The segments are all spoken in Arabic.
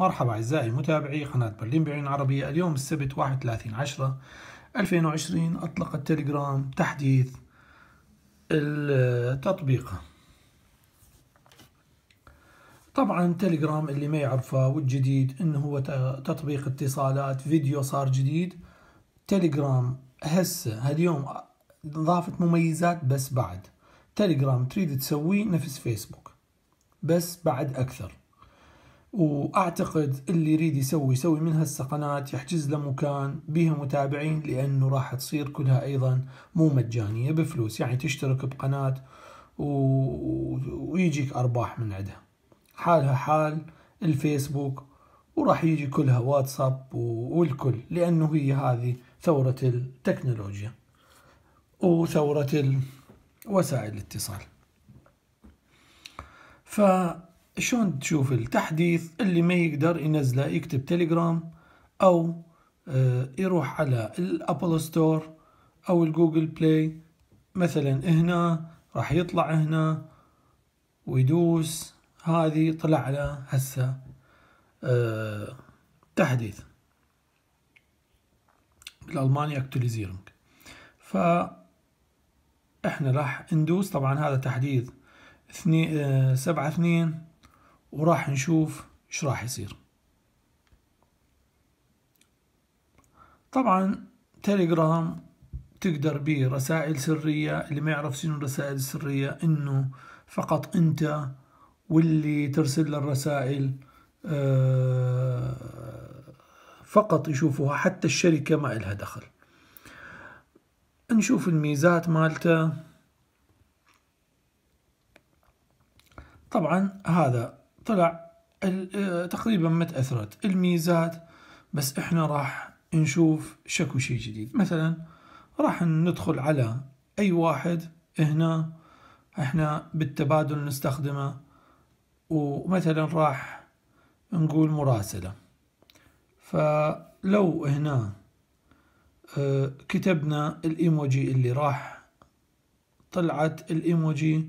مرحبا أعزائي متابعي قناة برلين بعين عربية اليوم السبت 31 عشرة 2020 أطلق التليجرام تحديث التطبيق طبعا تليجرام اللي ما يعرفه والجديد انه هو تطبيق اتصالات فيديو صار جديد تليجرام هسه هاليوم ضافت مميزات بس بعد تليجرام تريد تسوي نفس فيسبوك بس بعد اكثر واعتقد اللي يريد يسوي يسوي من هالسقنات يحجز له مكان بها متابعين لانه راح تصير كلها ايضا مو مجانيه بفلوس يعني تشترك بقناه و... ويجيك ارباح من عندها حالها حال الفيسبوك وراح يجي كلها واتساب والكل لانه هي هذه ثوره التكنولوجيا وثوره ال... وسائل الاتصال ف شلون تشوف التحديث اللي ما يقدر ينزله يكتب تليجرام او آه، يروح على الابل ستور او الجوجل بلاي مثلا هنا راح يطلع هنا ويدوس هذه طلع على هسه آه، تحديث بالالماني اكتوليزيرنج ف احنا راح ندوس طبعا هذا تحديث آه، سبعة اثنين وراح نشوف ايش راح يصير طبعا تليجرام تقدر بيه رسائل سرية اللي ما يعرف شنو الرسائل السرية انه فقط انت واللي ترسل له الرسائل آه، فقط يشوفوها حتى الشركة ما إلها دخل نشوف الميزات مالته طبعا هذا طلع آه، تقريبا ما تأثرت الميزات بس احنا راح نشوف شكو شيء جديد مثلا راح ندخل على اي واحد هنا احنا بالتبادل نستخدمه ومثلا راح نقول مراسلة فلو هنا آه، كتبنا الايموجي اللي راح طلعت الايموجي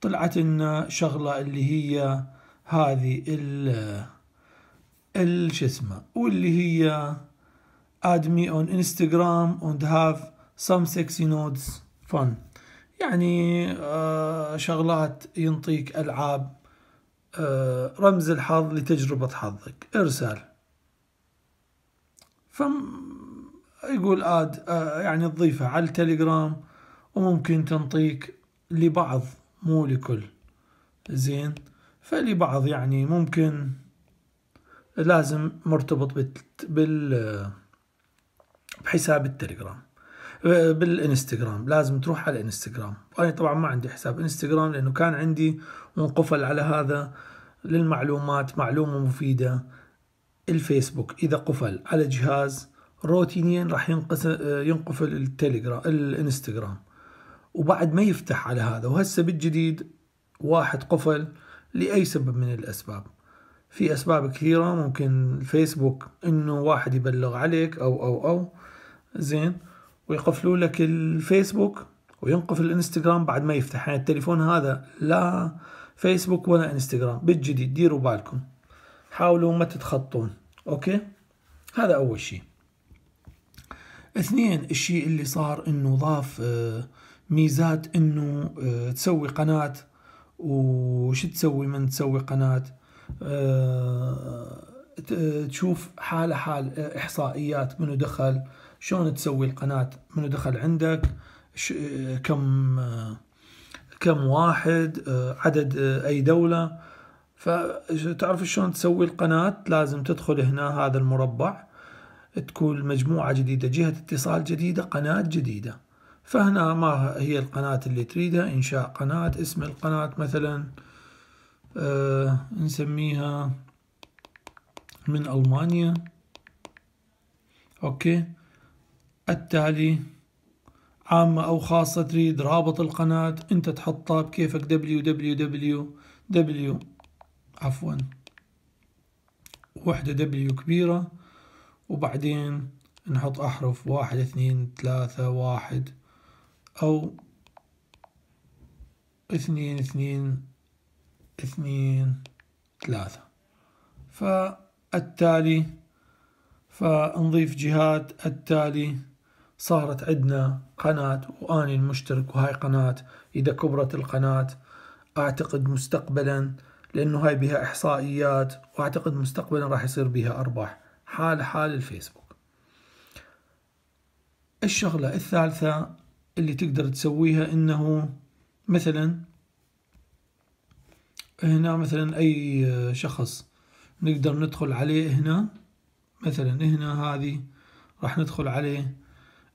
طلعت لنا شغلة اللي هي هذه ال ال اسمه واللي هي add me on Instagram and have some sexy nodes fun يعني آه، شغلات ينطيك ألعاب آه، رمز الحظ لتجربة حظك إرسال فم يقول آد آه، يعني تضيفها على التليجرام وممكن تنطيك لبعض مو لكل زين فلبعض يعني ممكن لازم مرتبط بال بحساب التليجرام بالانستغرام لازم تروح على الانستغرام وانا طبعا ما عندي حساب انستغرام لانه كان عندي وانقفل على هذا للمعلومات معلومه مفيده الفيسبوك اذا قفل على جهاز روتينيا راح ينقفل التليجرام الانستغرام وبعد ما يفتح على هذا وهسه بالجديد واحد قفل لأي سبب من الأسباب في أسباب كثيرة ممكن الفيسبوك إنه واحد يبلغ عليك أو أو أو زين ويقفلوا لك الفيسبوك وينقفل الانستغرام بعد ما يفتح يعني التليفون هذا لا فيسبوك ولا انستغرام بالجديد ديروا بالكم حاولوا ما تتخطون أوكي هذا أول شيء اثنين الشيء اللي صار انه ضاف آه، ميزات انه آه، تسوي قناه وش تسوي من تسوي قناة أه تشوف حالة حال آه، إحصائيات منو دخل شلون تسوي القناة منو دخل عندك آه، كم آه، كم واحد عدد أي دولة فتعرف شلون تسوي القناة لازم تدخل هنا هذا المربع تكون مجموعة جديدة جهة اتصال جديدة قناة جديدة فهنا ما هي القناة اللي تريدها إنشاء قناة اسم القناة مثلا آه نسميها من ألمانيا أوكي التالي عامة أو خاصة تريد رابط القناة أنت تحطها بكيفك www عفوا وحدة W كبيرة وبعدين نحط أحرف واحد اثنين ثلاثة واحد أو اثنين اثنين اثنين ثلاثة فالتالي فنضيف جهات التالي صارت عندنا قناة وأني المشترك وهاي قناة إذا كبرت القناة أعتقد مستقبلا لأنه هاي بها إحصائيات وأعتقد مستقبلا راح يصير بها أرباح حال حال الفيسبوك الشغلة الثالثة اللي تقدر تسويها انه مثلا هنا مثلا اي شخص نقدر ندخل عليه هنا مثلا هنا هذه راح ندخل عليه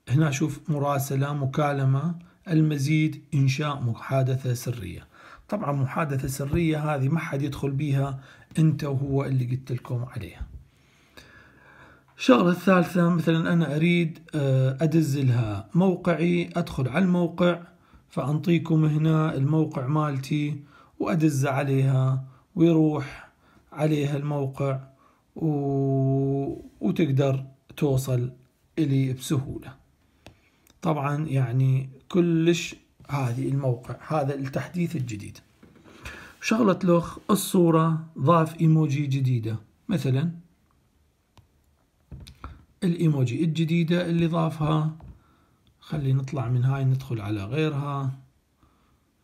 هنا شوف مراسلة مكالمة المزيد إنشاء محادثة سرية طبعا محادثة سرية هذه ما حد يدخل بيها أنت وهو اللي قلت لكم عليها الشغلة الثالثة مثلا أنا أريد آه، أدزلها موقعي أدخل على الموقع فأنطيكم هنا الموقع مالتي وأدز عليها ويروح عليها الموقع و... وتقدر توصل إلي بسهولة طبعا يعني كلش هذه الموقع هذا التحديث الجديد شغلة لوخ الصورة ضاف إيموجي جديدة مثلا الايموجي الجديدة اللي ضافها خلي نطلع من هاي ندخل على غيرها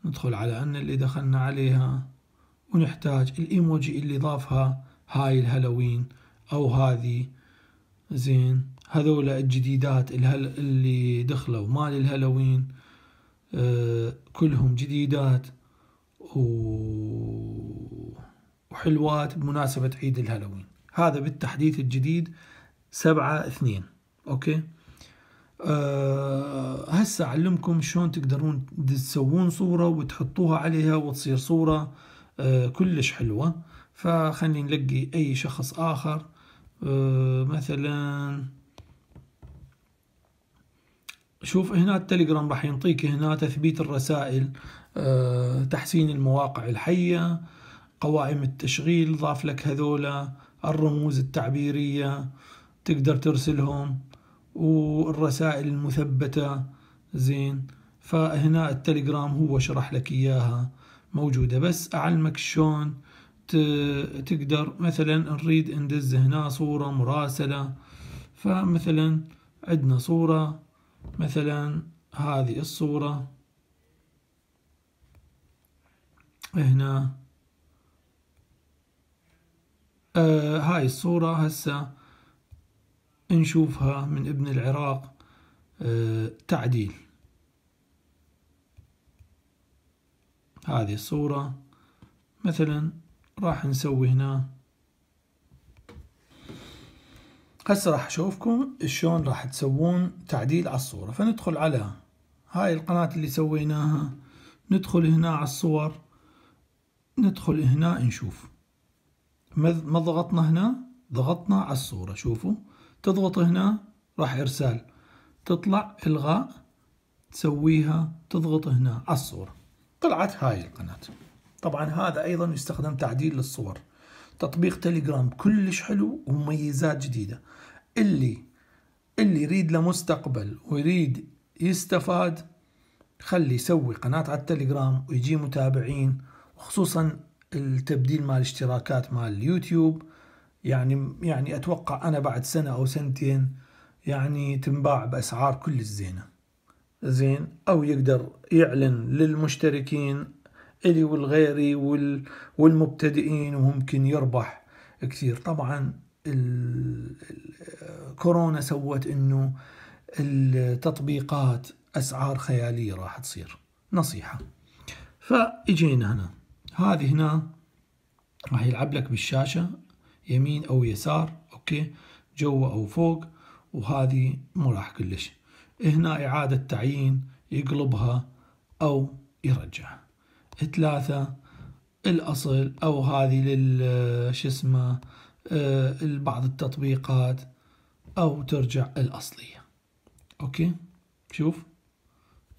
ندخل على ان اللي دخلنا عليها ونحتاج الايموجي اللي ضافها هاي الهالوين او هذه زين هذول الجديدات الهل... اللي دخلوا مال الهالوين آه كلهم جديدات و... وحلوات بمناسبة عيد الهالوين هذا بالتحديث الجديد سبعة اثنين اوكي أه هسه اعلمكم شلون تقدرون تسوون صورة وتحطوها عليها وتصير صورة أه كلش حلوة فخلني نلقي اي شخص اخر أه مثلا شوف هنا التليجرام راح ينطيك هنا تثبيت الرسائل أه تحسين المواقع الحية قوائم التشغيل ضاف لك هذولا الرموز التعبيرية تقدر ترسلهم والرسائل المثبتة زين فهنا التليجرام هو شرح لك إياها موجودة بس أعلمك شون تقدر مثلا نريد ندز هنا صورة مراسلة فمثلا عندنا صورة مثلا هذه الصورة هنا آه هاي الصورة هسه نشوفها من ابن العراق آه، تعديل هذه الصورة مثلا راح نسوي هنا هسه راح اشوفكم شلون راح تسوون تعديل على الصورة فندخل على هاي القناة اللي سويناها ندخل هنا على الصور ندخل هنا نشوف ما ضغطنا هنا ضغطنا على الصورة شوفوا تضغط هنا راح إرسال تطلع إلغاء تسويها تضغط هنا على الصورة طلعت هاي القناة طبعا هذا أيضا يستخدم تعديل للصور تطبيق تليجرام كلش حلو ومميزات جديدة اللي اللي يريد له مستقبل ويريد يستفاد خلي يسوي قناة على التليجرام ويجي متابعين وخصوصا التبديل مال الاشتراكات مال اليوتيوب يعني يعني أتوقع أنا بعد سنة أو سنتين يعني تنباع بأسعار كل الزينة زين أو يقدر يعلن للمشتركين إلي والغيري وال والمبتدئين وممكن يربح كثير طبعا الكورونا سوت أنه التطبيقات أسعار خيالية راح تصير نصيحة فإجينا هنا هذه هنا راح يلعب لك بالشاشة يمين أو يسار أوكي جوا أو فوق وهذه مو راح كلش هنا إعادة تعيين يقلبها أو يرجعها ثلاثة الأصل أو هذه لل شو اسمه البعض آه، التطبيقات أو ترجع الأصلية أوكي شوف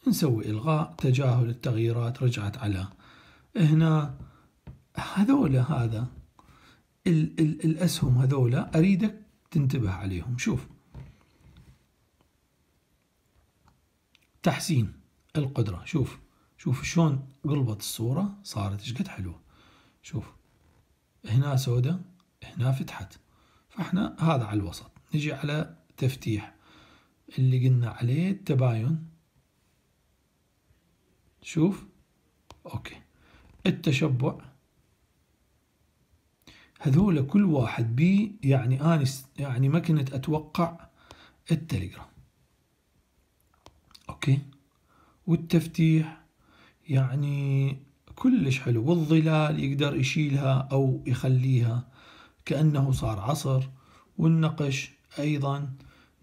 نسوي إلغاء تجاهل التغييرات رجعت على هنا هذول هذا ال الـ الأسهم هذولا أريدك تنتبه عليهم شوف تحسين القدرة شوف شوف شلون قلبت الصورة صارت ايش قد حلوة شوف هنا سودة هنا فتحت فاحنا هذا على الوسط نجي على تفتيح اللي قلنا عليه التباين شوف اوكي التشبع هذول كل واحد بي يعني أنا يعني ما كنت أتوقع التليجرام أوكي والتفتيح يعني كلش حلو والظلال يقدر يشيلها أو يخليها كأنه صار عصر والنقش أيضا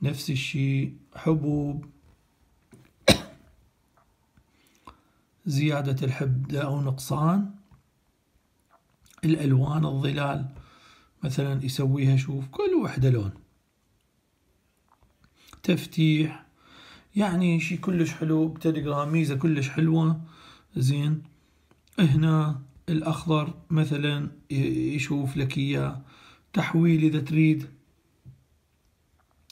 نفس الشيء حبوب زيادة الحب أو نقصان الألوان الظلال مثلا يسويها شوف كل وحدة لون تفتيح يعني شي كلش حلو بتليجرام ميزة كلش حلوة زين هنا الأخضر مثلا يشوف لك إياه تحويل إذا تريد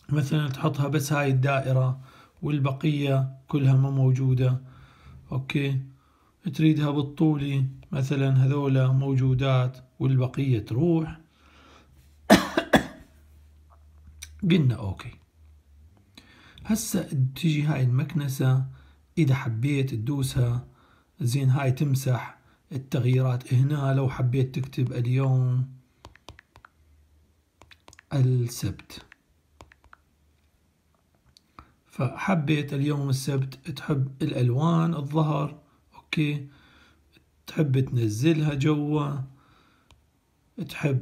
مثلا تحطها بس هاي الدائرة والبقية كلها ما موجودة أوكي تريدها بالطولي مثلا هذولا موجودات والبقية تروح قلنا أوكي هسا تجي هاي المكنسة إذا حبيت تدوسها زين هاي تمسح التغييرات هنا لو حبيت تكتب اليوم السبت فحبيت اليوم السبت تحب الألوان الظهر أوكي تحب تنزلها جوا تحب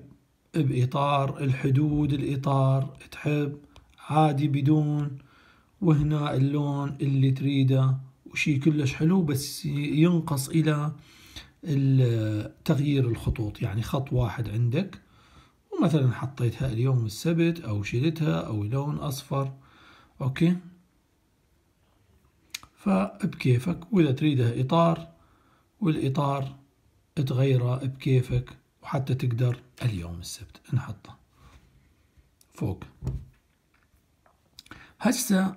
بإطار الحدود الإطار تحب عادي بدون وهنا اللون اللي تريده وشي كلش حلو بس ينقص إلى تغيير الخطوط يعني خط واحد عندك ومثلا حطيتها اليوم السبت أو شلتها أو لون أصفر أوكي فبكيفك وإذا تريدها إطار والإطار تغيره بكيفك وحتى تقدر اليوم السبت نحطه فوق هسه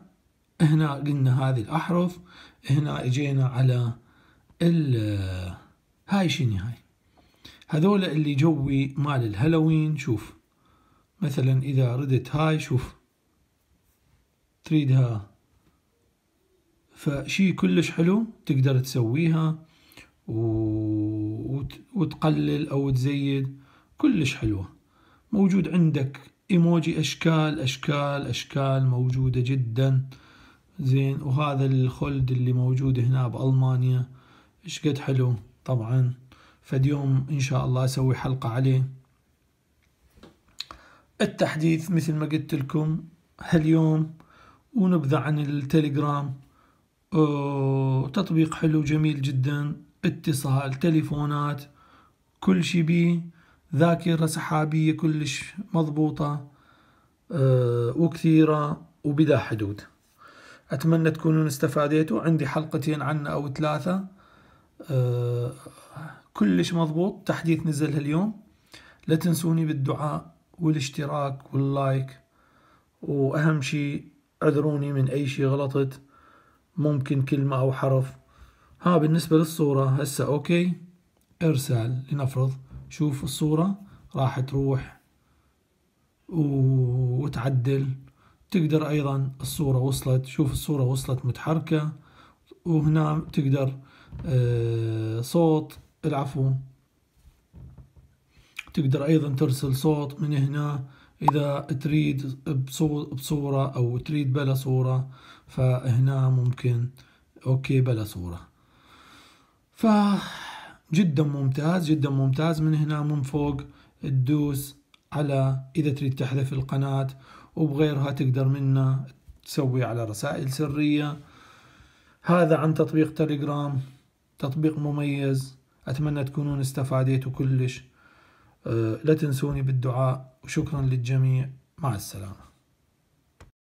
هنا قلنا هذه الأحرف هنا اجينا على ال هاي شنو هاي هذول اللي جوي مال الهالوين شوف مثلا إذا ردت هاي شوف تريدها فشي كلش حلو تقدر تسويها وتقلل أو تزيد كلش حلوة موجود عندك إيموجي أشكال أشكال أشكال موجودة جدا زين وهذا الخلد اللي موجود هنا بألمانيا إيش قد حلو طبعا فديوم إن شاء الله أسوي حلقة عليه التحديث مثل ما قلت لكم هاليوم ونبذة عن التليجرام تطبيق حلو جميل جدا اتصال تليفونات كل شيء بي ذاكرة سحابية كلش مضبوطة آه، وكثيرة وبلا حدود أتمنى تكونون استفاديتوا عندي حلقتين عنا أو ثلاثة آه، كلش مضبوط تحديث نزل هاليوم لا تنسوني بالدعاء والاشتراك واللايك وأهم شي اعذروني من أي شي غلطت ممكن كلمة أو حرف ها بالنسبة للصورة هسه اوكي ارسال لنفرض شوف الصورة راح تروح وتعدل تقدر ايضا الصورة وصلت شوف الصورة وصلت متحركة وهنا تقدر آه، صوت العفو تقدر ايضا ترسل صوت من هنا اذا تريد بصورة او تريد بلا صورة فهنا ممكن اوكي بلا صورة فجدا جدا ممتاز جدا ممتاز من هنا من فوق تدوس على إذا تريد تحذف القناة وبغيرها تقدر منا تسوي على رسائل سرية هذا عن تطبيق تليجرام تطبيق مميز أتمنى تكونون استفاديتوا كلش أه، لا تنسوني بالدعاء وشكرا للجميع مع السلامة